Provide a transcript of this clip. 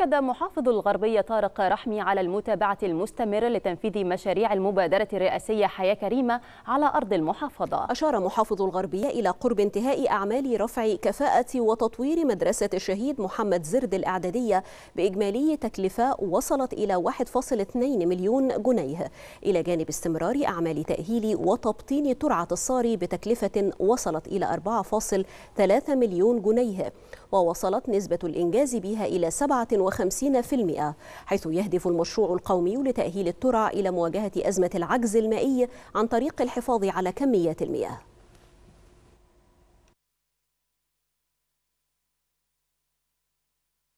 أكد محافظ الغربية طارق رحمي على المتابعة المستمرة لتنفيذ مشاريع المبادرة الرئاسية حياة كريمة على أرض المحافظة أشار محافظ الغربية إلى قرب انتهاء أعمال رفع كفاءة وتطوير مدرسة الشهيد محمد زرد الإعدادية بإجمالي تكلفة وصلت إلى 1.2 مليون جنيه إلى جانب استمرار أعمال تأهيل وتبطين ترعة الصاري بتكلفة وصلت إلى 4.3 مليون جنيه ووصلت نسبة الإنجاز بها إلى 57% حيث يهدف المشروع القومي لتأهيل الترع إلى مواجهة أزمة العجز المائي عن طريق الحفاظ على كميات المياه